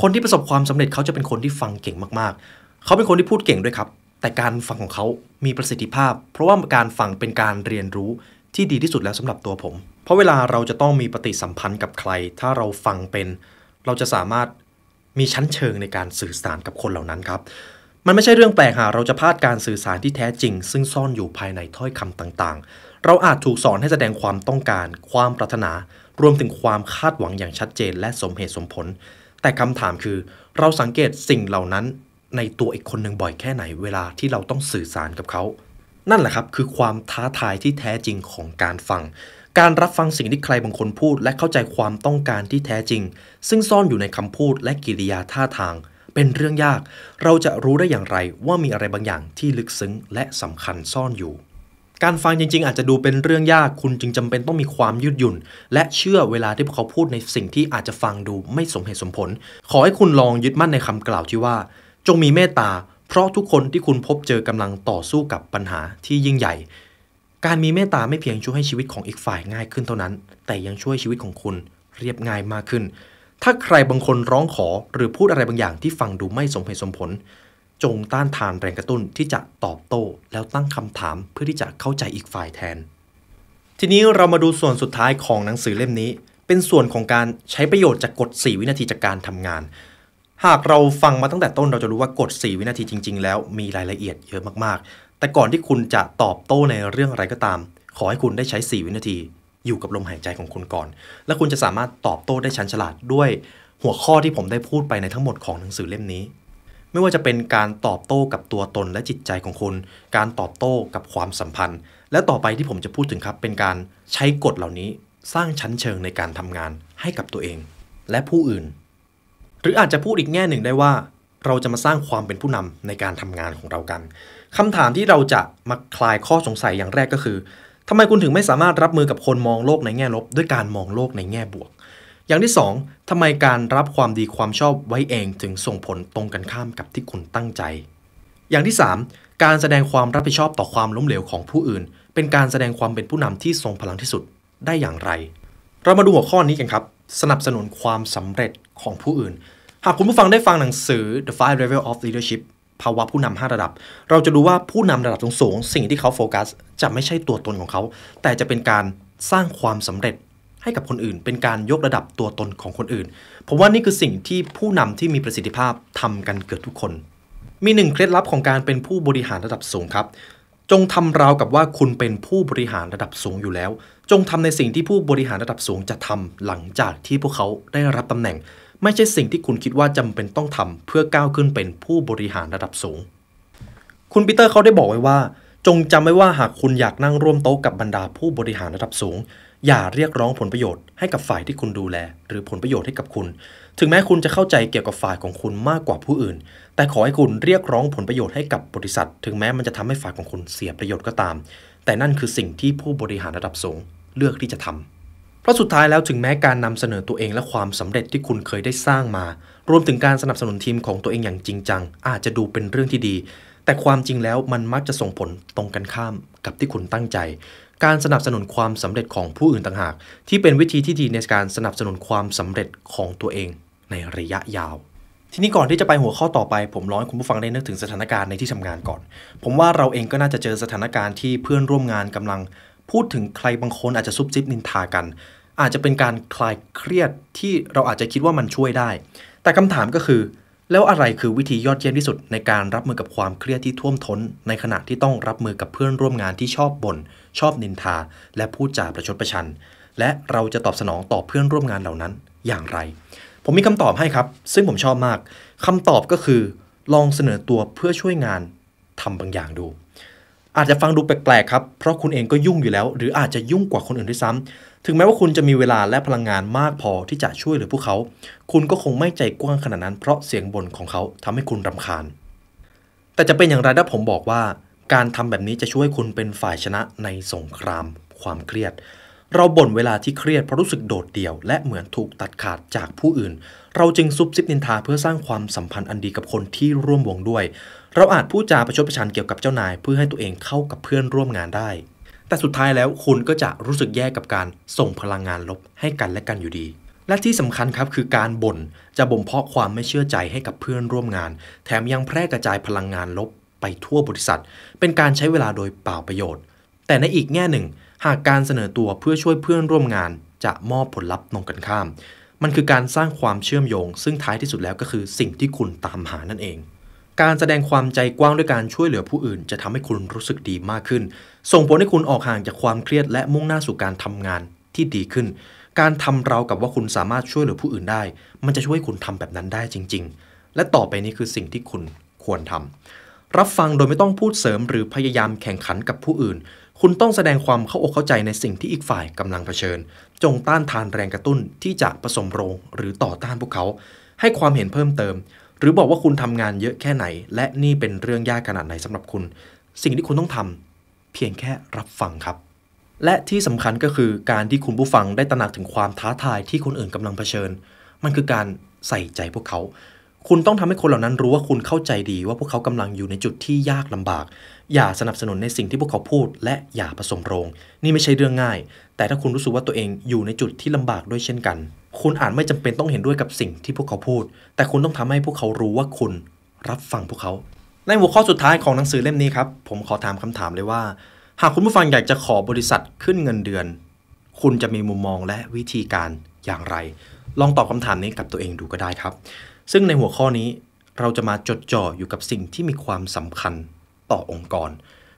คนที่ประสบความสำเร็จเขาจะเป็นคนที่ฟังเก่งมากๆ เขาเป็นคนที่พูดเก่งด้วยครับ แต่การฟังของเขามีประสิทธิภาพ เพราะว่าการฟังเป็นการเรียนรู้ที่ดีที่สุดแล้วสำหรับตัวผม เพราะเวลาเราจะต้องมีปฏิสัมพันธ์กับใคร ถ้าเราฟังเป็น เราจะสามารถมีชั้นเชิงในการสื่อสารกับคนเหล่านั้นครับ มันไม่ใช่เรื่องแปลกหาเราจะพลาดการสื่อสารที่แท้จริง ซึ่งซ่อนอยู่ภายในถ้อยคำต่าง ๆ เราอาจถูกสอนให้แสดงความต้องการ ความปรารถนา รวมถึงความคาดหวังอย่างชัดเจนและสมเหตุสมผลแต่คำถามคือ เราสังเกตสิ่งเหล่านั้นในตัวอีกคนหนึ่งบ่อยแค่ไหนเวลาที่เราต้องสื่อสารกับเขา นั่นแหละครับคือความท้าทายที่แท้จริงของการฟัง การรับฟังสิ่งที่ใครบางคนพูดและเข้าใจความต้องการที่แท้จริง ซึ่งซ่อนอยู่ในคำพูดและกิริยาท่าทาง เป็นเรื่องยาก เราจะรู้ได้อย่างไรว่ามีอะไรบางอย่างที่ลึกซึ้งและสำคัญซ่อนอยู่การฟังจริงๆอาจจะดูเป็นเรื่องยากคุณจึงจำเป็นต้องมีความยืดหยุ่น และเชื่อเวลาที่พวกเขาพูดในสิ่งที่อาจจะฟังดูไม่สมเหตุสมผล ขอให้คุณลองยึดมั่นในคำกล่าวที่ว่า จงมีเมตตาเพราะทุกคนที่คุณพบเจอกำลังต่อสู้กับปัญหาที่ยิ่งใหญ่ การมีเมตตาไม่เพียงช่วยให้ชีวิตของอีกฝ่ายง่ายขึ้นเท่านั้น แต่ยังช่วยชีวิตของคุณเรียบง่ายมากขึ้น ถ้าใครบางคนร้องขอหรือพูดอะไรบางอย่างที่ฟังดูไม่สมเหตุสมผลจงต้านทานแรงกระตุ้นที่จะตอบโต้แล้วตั้งคำถามเพื่อที่จะเข้าใจอีกฝ่ายแทน ทีนี้เรามาดูส่วนสุดท้ายของหนังสือเล่มนี้ เป็นส่วนของการใช้ประโยชน์จากกฎ 4 วินาทีจากการทำงาน หากเราฟังมาตั้งแต่ต้นเราจะรู้ว่ากฎ4วินาทีจริง ๆ แล้วมีรายละเอียดเยอะมากๆ แต่ก่อนที่คุณจะตอบโต้ในเรื่องอะไรก็ตาม ขอให้คุณได้ใช้ 4 วินาที อยู่กับลมหายใจของคุณก่อน และคุณจะสามารถตอบโต้ได้ชันฉลาดด้วย หัวข้อที่ผมได้พูดไปในทั้งหมดของหนังสือเล่มนี้ไม่ว่าจะเป็นการตอบโต้กับตัวตนและจิตใจของคน การตอบโต้กับความสัมพันธ์ และต่อไปที่ผมจะพูดถึงครับเป็นการใช้กฎเหล่านี้ สร้างชั้นเชิงในการทำงานให้กับตัวเอง และผู้อื่น หรืออาจจะพูดอีกแง่หนึ่งได้ว่า เราจะมาสร้างความเป็นผู้นำในการทำงานของเรากันคำถามที่เราจะมาคลายข้อสงสัยอย่างแรกก็คือทำไมคุณถึงไม่สามารถรับมือกับคนมองโลกในแง่ลบด้วยการมองโลกในแง่บวกอย่างที่ 2 ทำไมการรับความดีความชอบไว้เองถึงส่งผลตรงกันข้ามกับที่คุณตั้งใจ อย่างที่ 3 การแสดงความรับผิดชอบต่อความล้มเหลวของผู้อื่น เป็นการแสดงความเป็นผู้นำที่ทรงพลังที่สุดได้อย่างไร เรามาดูหัวข้อนี้กันครับ สนับสนุนความสำเร็จของผู้อื่น หากคุณผู้ฟังได้ฟังหนังสือ The Five Level of Leadership ภาวะผู้นำห้าระดับ เราจะดูว่าผู้นำระดับสูงสิ่งที่เขาโฟกัสจะไม่ใช่ตัวตนของเขา แต่จะเป็นการสร้างความสำเร็จให้กับคนอื่น เป็นการยกระดับตัวตนของคนอื่นผมว่านี่คือสิ่งที่ผู้นำที่มีประสิทธิภาพทำกันเกือบทุกคน มีหนึ่งเคล็ดลับของการเป็นผู้บริหารระดับสูงครับ จงทำราวกับว่าคุณเป็นผู้บริหารระดับสูงอยู่แล้ว จงทำในสิ่งที่ผู้บริหารระดับสูงจะทำหลังจากที่พวกเขาได้รับตำแหน่ง ไม่ใช่สิ่งที่คุณคิดว่าจำเป็นต้องทำเพื่อก้าวขึ้นเป็นผู้บริหารระดับสูง คุณปีเตอร์เขาได้บอกไว้ว่าจงจำไว้ว่าหากคุณอยากนั่งร่วมโต๊ะกับบรรดาผู้บริหารระดับสูงอย่าเรียกร้องผลประโยชน์ให้กับฝ่ายที่คุณดูแล หรือผลประโยชน์ให้กับคุณ ถึงแม้คุณจะเข้าใจเกี่ยวกับฝ่ายของคุณมากกว่าผู้อื่น แต่ขอให้คุณเรียกร้องผลประโยชน์ให้กับบริษัท ถึงแม้มันจะทำให้ฝ่ายของคุณเสียประโยชน์ก็ตาม แต่นั่นคือสิ่งที่ผู้บริหารระดับสูงเลือกที่จะทำเพราะสุดท้ายแล้วถึงแม้การนำเสนอตัวเองและความสำเร็จที่คุณเคยได้สร้างมา รวมถึงการสนับสนุนทีมของตัวเองอย่างจริงจังอาจจะดูเป็นเรื่องที่ดี แต่ความจริงแล้วมันมักจะส่งผลตรงกันข้ามกับที่คุณตั้งใจการสนับสนุนความสำเร็จของผู้อื่นต่างหาก ที่เป็นวิธีที่ดีในการสนับสนุนความสำเร็จของตัวเองในระยะยาว ทีนี้ก่อนที่จะไปหัวข้อต่อไปผมร้อนคุณผู้ฟังได้นึกถึงสถานการณ์ในที่ทำงานก่อน ผมว่าเราเองก็น่าจะเจอสถานการณ์ที่เพื่อนร่วมงานกำลัง พูดถึงใครบางคนอาจจะซุบซิบนินทากัน อาจจะเป็นการคลายเครียดที่เราอาจจะคิดว่ามันช่วยได้ แต่คำถามก็คือ แล้วอะไรคือวิธียอดเยี่ยมที่สุด ในการรับมือกับความเครียดที่ท่วมท้นในขณะที่ต้องรับมือกับเพื่อนร่วมงานที่ชอบบ่นชอบนินทาและพูดจาประชดประชันและเราจะตอบสนองต่อเพื่อนร่วมงานเหล่านั้นอย่างไร ผมมีคำตอบให้ครับ ซึ่งผมชอบมากคำตอบก็คือ ลองเสนอตัวเพื่อช่วยงานทำบางอย่างดู อาจจะฟังดูแปลกๆครับเพราะคุณเองก็ยุ่งอยู่แล้ว หรืออาจจะยุ่งกว่าคนอื่นด้วยซ้ำถึงแม้ว่าคุณจะมีเวลาและพลังงานมากพอที่จะช่วยเหลือพวกเขา คุณก็คงไม่ใจกว้างขนาดนั้นเพราะเสียงบ่นของเขาทำให้คุณรำคาญ แต่จะเป็นอย่างไรถ้าผมบอกว่าการทำแบบนี้จะช่วยคุณเป็นฝ่ายชนะในสงครามความเครียด เราบ่นเวลาที่เครียดเพราะรู้สึกโดดเดี่ยวและเหมือนถูกตัดขาดจากผู้อื่น เราจึงซุบซิบนินทาเพื่อสร้างความสัมพันธ์อันดีกับคนที่ร่วมวงด้วย เราอาจพูดจาประชดประชันเกี่ยวกับเจ้านายเพื่อให้ตัวเองเข้ากับเพื่อนร่วมงานได้ แต่สุดท้ายแล้วคุณก็จะรู้สึกแย่กับการส่งพลังงานลบให้กันและกันอยู่ดี และที่สำคัญครับคือการบ่นจะบ่มเพาะความไม่เชื่อใจให้กับเพื่อนร่วมงาน แถมยังแพร่กระจายพลังงานลบไปทั่วบริษัท เป็นการใช้เวลาโดยเปล่าประโยชน์ แต่ในอีกแง่หนึ่ง หากการเสนอตัวเพื่อช่วยเพื่อนร่วมงาน จะมอบผลลัพธ์ตรงกันข้าม มันคือการสร้างความเชื่อมโยง ซึ่งท้ายที่สุดแล้วก็คือสิ่งที่คุณตามหานั่นเอง การแสดงความใจกว้างด้วยการช่วยเหลือผู้อื่น จะทำให้คุณรู้สึกดีมากขึ้น ส่งผลให้คุณออกห่างจากความเครียดและมุ่งหน้าสู่การทำงานที่ดีขึ้น การทำเรากับว่าคุณสามารถช่วยเหลือผู้อื่นได้ มันจะช่วยคุณทำแบบนั้นได้จริง ๆ และต่อไปนี้คือสิ่งที่คุณควรทำรับฟังโดยไม่ต้องพูดเสริมหรือพยายามแข่งขันกับผู้อื่น คุณต้องแสดงความเข้าอกเข้าใจในสิ่งที่อีกฝ่ายกำลังเผชิญ จงต้านทานแรงกระตุ้นที่จะผสมโรงหรือต่อต้านพวกเขา ให้ความเห็นเพิ่มเติม หรือบอกว่าคุณทำงานเยอะแค่ไหน และนี่เป็นเรื่องยากขนาดไหนสำหรับคุณ สิ่งที่คุณต้องทำเพียงแค่รับฟังครับ และที่สำคัญก็คือ การที่คุณผู้ฟังได้ตระหนักถึงความท้าทายที่คนอื่นกำลังเผชิญ มันคือการใส่ใจพวกเขาคุณต้องทำให้คนเหล่านั้นรู้ว่าคุณเข้าใจดีว่าพวกเขากำลังอยู่ในจุดที่ยากลำบาก อย่าสนับสนุนในสิ่งที่พวกเขาพูด และอย่าผสมโรง นี่ไม่ใช่เรื่องง่าย แต่ถ้าคุณรู้สึกว่าตัวเองอยู่ในจุดที่ลำบากด้วยเช่นกัน คุณอาจไม่จำเป็นต้องเห็นด้วยกับสิ่งที่พวกเขาพูด แต่คุณต้องทำให้พวกเขารู้ว่าคุณรับฟังพวกเขา ในหัวข้อสุดท้ายของหนังสือเล่มนี้ครับผมขอถามคำถามเลยว่า หากคุณผู้ฟังอยากจะขอบริษัทขึ้นเงินเดือน คุณจะมีมุมมองและวิธีการอย่างไร ลองตอบคำถามนี้กับตัวเองดูก็ได้ครับซึ่งในหัวข้อนี้เราจะมาจดจ่ออยู่กับสิ่งที่มีความสำคัญต่อองค์กร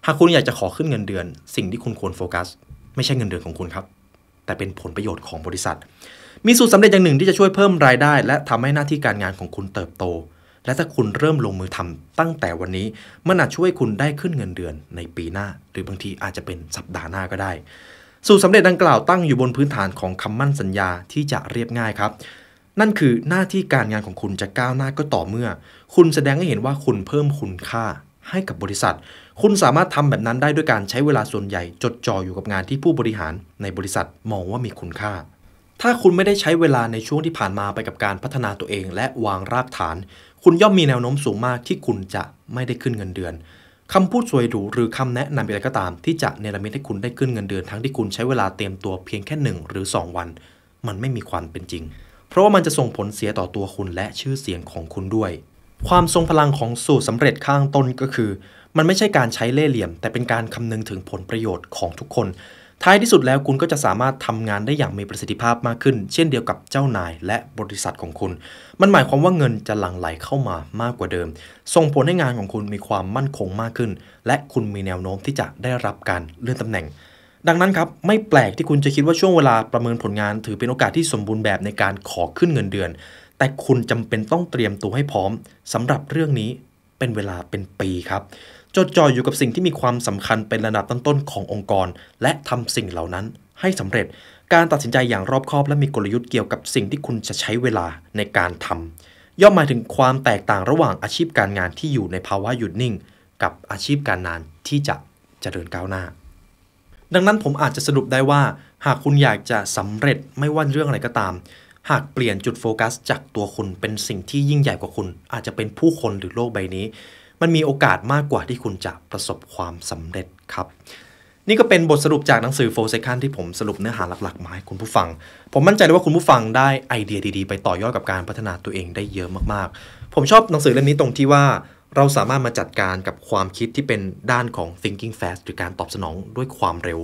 หากคุณอยากจะขอขึ้นเงินเดือน สิ่งที่คุณควรโฟกัส ไม่ใช่เงินเดือนของคุณครับ แต่เป็นผลประโยชน์ของบริษัท มีสูตรสำเร็จอย่างหนึ่งที่จะช่วยเพิ่มรายได้ และทำให้หน้าที่การงานของคุณเติบโต และถ้าคุณเริ่มลงมือทำตั้งแต่วันนี้ มันอาจช่วยคุณได้ขึ้นเงินเดือนในปีหน้า หรือบางทีอาจจะเป็นสัปดาห์หน้าก็ได้ สูตรสำเร็จดังกล่าวตั้งอยู่บนพื้นฐานของคำมั่นสัญญาที่จะเรียบง่ายครับนั่นคือหน้าที่การงานของคุณจะก้าวหน้าก็ต่อเมื่อ คุณแสดงให้เห็นว่าคุณเพิ่มคุณค่าให้กับบริษัท คุณสามารถทำแบบนั้นได้ด้วยการใช้เวลาส่วนใหญ่จดจ่ออยู่กับงานที่ผู้บริหารในบริษัทมองว่ามีคุณค่า ถ้าคุณไม่ได้ใช้เวลาในช่วงที่ผ่านมาไปกับการพัฒนาตัวเองและวางรากฐาน คุณย่อมมีแนวโน้มสูงมากที่คุณจะไม่ได้ขึ้นเงินเดือน คำพูดสวยหรูหรือคำแนะนำอะไรก็ตามที่จะเนรมิตให้คุณได้ขึ้นเงินเดือนทั้งที่คุณใช้เวลาเตรียมตัวเพียงแค่1หรือ2วัน มันไม่มีความเป็นจริงเพราะว่ามันจะส่งผลเสียต่อตัวคุณและชื่อเสียงของคุณด้วย ความทรงพลังของสูตรสำเร็จข้างต้นก็คือ มันไม่ใช่การใช้เล่ห์เหลี่ยม แต่เป็นการคำนึงถึงผลประโยชน์ของทุกคน ท้ายที่สุดแล้วคุณก็จะสามารถทำงานได้อย่างมีประสิทธิภาพมากขึ้น เช่นเดียวกับเจ้านายและบริษัทของคุณ มันหมายความว่าเงินจะหลั่งไหลเข้ามามากกว่าเดิม ส่งผลให้งานของคุณมีความมั่นคงมากขึ้น และคุณมีแนวโน้มที่จะได้รับการเลื่อนตำแหน่งดังนั้นครับ ไม่แปลกที่คุณจะคิดว่าช่วงเวลาประเมินผลงานถือเป็นโอกาสที่สมบูรณ์แบบในการขอขึ้นเงินเดือน แต่คุณจำเป็นต้องเตรียมตัวให้พร้อม สำหรับเรื่องนี้เป็นเวลาเป็นปีครับจดจ่ออยู่กับสิ่งที่มีความสำคัญเป็นระดับต้นๆขององค์กร และทำสิ่งเหล่านั้น ให้สำเร็จ การตัดสินใจอย่างรอบคอบ และมีกลยุทธ์เกี่ยวกับสิ่งที่คุณจะใช้เวลาในการทำย่อมหมายถึงความแตกต่างระหว่างอาชีพการงานที่อยู่ในภาวะหยุดนิ่ง กับอาชีพการงานที่จะจะเจริญก้าวหน้าดังนั้นผมอาจจะสรุปได้ว่า หากคุณอยากจะสำเร็จไม่ว่าเรื่องอะไรก็ตาม หากเปลี่ยนจุดโฟกัสจากตัวคุณเป็นสิ่งที่ยิ่งใหญ่กว่าคุณ อาจจะเป็นผู้คนหรือโลกใบนี้ มันมีโอกาสมากกว่าที่คุณจะประสบความสำเร็จครับ นี่ก็เป็นบทสรุปจากหนังสือโฟร์เซคันที่ผมสรุปเนื้อหาหลักๆมาให้คุณผู้ฟัง ผมมั่นใจเลยว่าคุณผู้ฟังได้ไอเดียดีๆ ไปต่อยอดกับการพัฒนาตัวเองได้เยอะมากๆผมชอบหนังสือเล่มนี้ตรงที่ว่าเราสามารถมาจัดการกับความคิดที่เป็นด้านของ thinking fast หรือการตอบสนองด้วยความเร็ว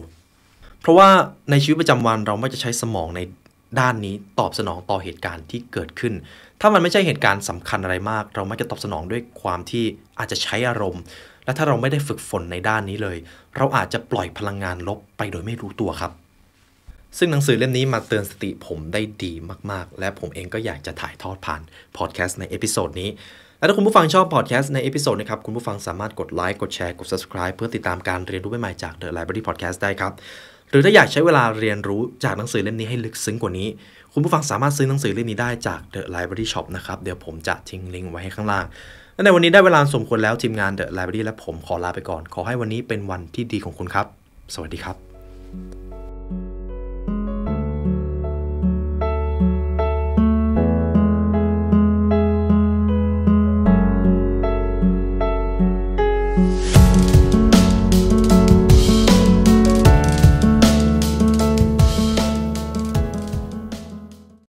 เพราะว่าในชีวิตประจำวันเราไม่จะใช้สมองในด้านนี้ ตอบสนองต่อเหตุการณ์ที่เกิดขึ้น ถ้ามันไม่ใช่เหตุการณ์สำคัญอะไรมาก เราไม่จะตอบสนองด้วยความที่อาจจะใช้อารมณ์ และถ้าเราไม่ได้ฝึกฝนในด้านนี้เลย เราอาจจะปล่อยพลังงานลบไปโดยไม่รู้ตัวครับ ซึ่งหนังสือเล่มนี้มาเตือนสติผมได้ดีมาก ๆ และผมเองก็อยากจะถ่ายทอดผ่านพอดแคสต์ในเอพิโซดนี้และถ้าคุณผู้ฟังชอบพอดแคสต์ในเอพิโซดนะครับ คุณผู้ฟังสามารถกดไลค์กดแชร์กด subscribe เพื่อติดตามการเรียนรู้ใหม่ๆจาก The Library Podcast ได้ครับ หรือถ้าอยากใช้เวลาเรียนรู้จากหนังสือเล่มนี้ให้ลึกซึ้งกว่านี้ คุณผู้ฟังสามารถซื้อหนังสือเล่มนี้ได้จาก The Library Shop นะครับเดี๋ยวผมจะทิ้งลิงก์ไว้ให้ข้างล่างและในวันนี้ได้เวลาสมควรแล้วทีมงาน The Library และผมขอลาไปก่อนขอให้วันนี้เป็นวันที่ดีของคุณครับ สวัสดีครับ